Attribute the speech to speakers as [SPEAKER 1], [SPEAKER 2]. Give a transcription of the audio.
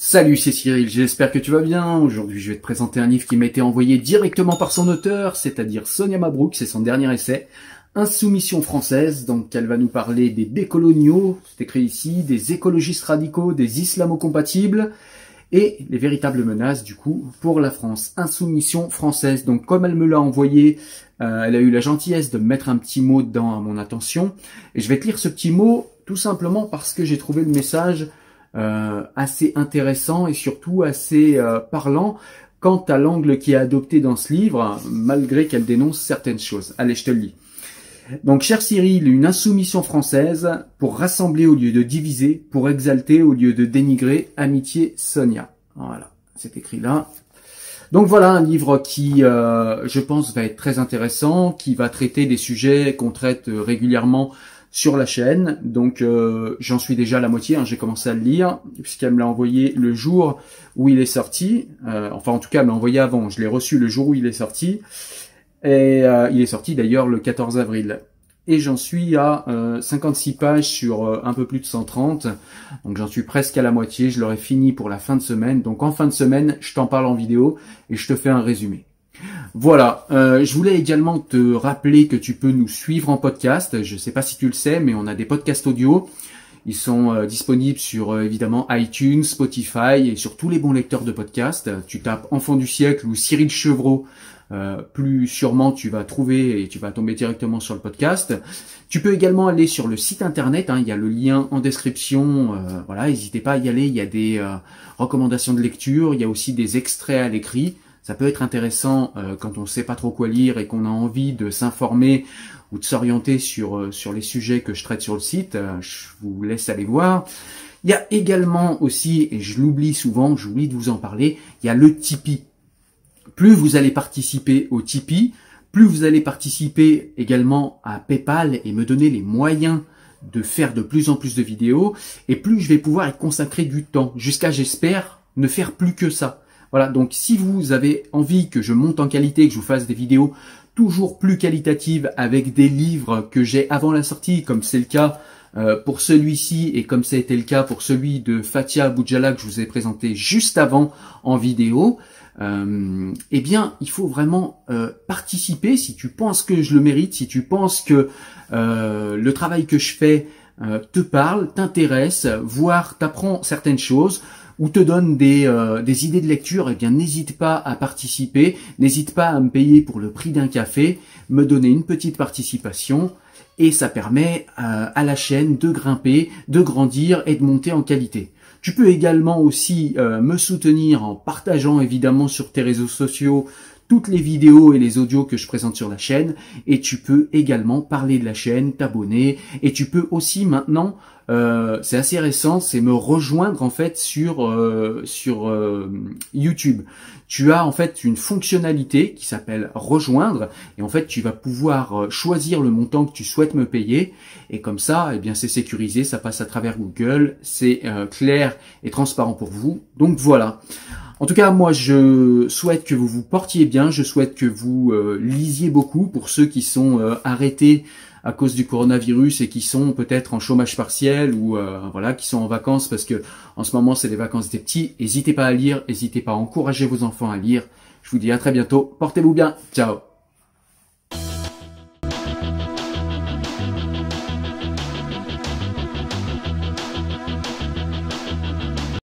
[SPEAKER 1] Salut, c'est Cyril, j'espère que tu vas bien. Aujourd'hui, je vais te présenter un livre qui m'a été envoyé directement par son auteur, c'est-à-dire Sonia Mabrouk, c'est son dernier essai, Insoumission française, donc elle va nous parler des décoloniaux, c'est écrit ici, des écologistes radicaux, des islamo-compatibles, et les véritables menaces du coup pour la France. Insoumission française. Donc comme elle me l'a envoyé, euh, elle a eu la gentillesse de mettre un petit mot dans mon attention. Et je vais te lire ce petit mot tout simplement parce que j'ai trouvé le message euh, assez intéressant et surtout assez euh, parlant quant à l'angle qui est adopté dans ce livre, malgré qu'elle dénonce certaines choses. Allez, je te le lis. Donc, cher Cyril, une insoumission française pour rassembler au lieu de diviser, pour exalter au lieu de dénigrer, amitié Sonia. Voilà, c'est écrit là. Donc voilà un livre qui, euh, je pense, va être très intéressant, qui va traiter des sujets qu'on traite régulièrement sur la chaîne. Donc euh, j'en suis déjà à la moitié, hein. j'ai commencé à le lire, puisqu'elle me l'a envoyé le jour où il est sorti. Euh, enfin en tout cas, elle me l'a envoyé avant, je l'ai reçu le jour où il est sorti. Et euh, il est sorti d'ailleurs le 14 avril. Et j'en suis à 56 pages sur un peu plus de 130. Donc j'en suis presque à la moitié, je l'aurai fini pour la fin de semaine. Donc en fin de semaine, je t'en parle en vidéo et je te fais un résumé. Voilà, euh, je voulais également te rappeler que tu peux nous suivre en podcast. Je ne sais pas si tu le sais, mais on a des podcasts audio. Ils sont euh, disponibles sur euh, évidemment iTunes, Spotify et sur tous les bons lecteurs de podcasts. Tu tapes Enfant du siècle ou Cyril Chevreau. plus sûrement tu vas trouver et tu vas tomber directement sur le podcast. Tu peux également aller sur le site internet, hein, il y a le lien en description, voilà, n'hésitez pas à y aller, il y a des recommandations de lecture, il y a aussi des extraits à l'écrit. Ça peut être intéressant euh, quand on ne sait pas trop quoi lire et qu'on a envie de s'informer ou de s'orienter sur, euh, sur les sujets que je traite sur le site. Euh, je vous laisse aller voir. Il y a également aussi, et je l'oublie souvent, j'oublie de vous en parler, il y a le Tipeee. Plus vous allez participer au Tipeee, plus vous allez participer également à PayPal et me donner les moyens de faire de plus en plus de vidéos, et plus je vais pouvoir y consacrer du temps, jusqu'à, j'espère, ne faire plus que ça. Voilà, donc si vous avez envie que je monte en qualité, que je vous fasse des vidéos toujours plus qualitatives avec des livres que j'ai avant la sortie, comme c'est le cas euh, pour celui-ci et comme ça a été le cas pour celui de Fatia Boujala que je vous ai présenté juste avant en vidéo, euh, eh bien, il faut vraiment euh, participer. Si tu penses que je le mérite, si tu penses que le travail que je fais te parle, t'intéresse, voire t'apprends certaines choses, ou te donne euh, des, idées de lecture, eh bien n'hésite pas à participer, n'hésite pas à me payer pour le prix d'un café, me donner une petite participation et ça permet euh, à la chaîne de grimper, de grandir et de monter en qualité. Tu peux également aussi euh, me soutenir en partageant évidemment sur tes réseaux sociaux toutes les vidéos et les audios que je présente sur la chaîne. Et tu peux également parler de la chaîne, t'abonner. Et tu peux aussi maintenant, euh, c'est assez récent, c'est me rejoindre en fait sur, euh, sur euh, YouTube. Tu as en fait une fonctionnalité qui s'appelle rejoindre. Et en fait, tu vas pouvoir choisir le montant que tu souhaites me payer. Et comme ça, eh bien, c'est sécurisé, ça passe à travers Google, c'est clair et transparent pour vous. Donc voilà. En tout cas, moi, je souhaite que vous vous portiez bien. Je souhaite que vous euh, lisiez beaucoup pour ceux qui sont euh, arrêtés à cause du coronavirus et qui sont peut-être en chômage partiel ou euh, voilà qui sont en vacances parce que en ce moment c'est les vacances des petits. N'hésitez pas à lire, n'hésitez pas à encourager vos enfants à lire. Je vous dis à très bientôt. Portez-vous bien. Ciao.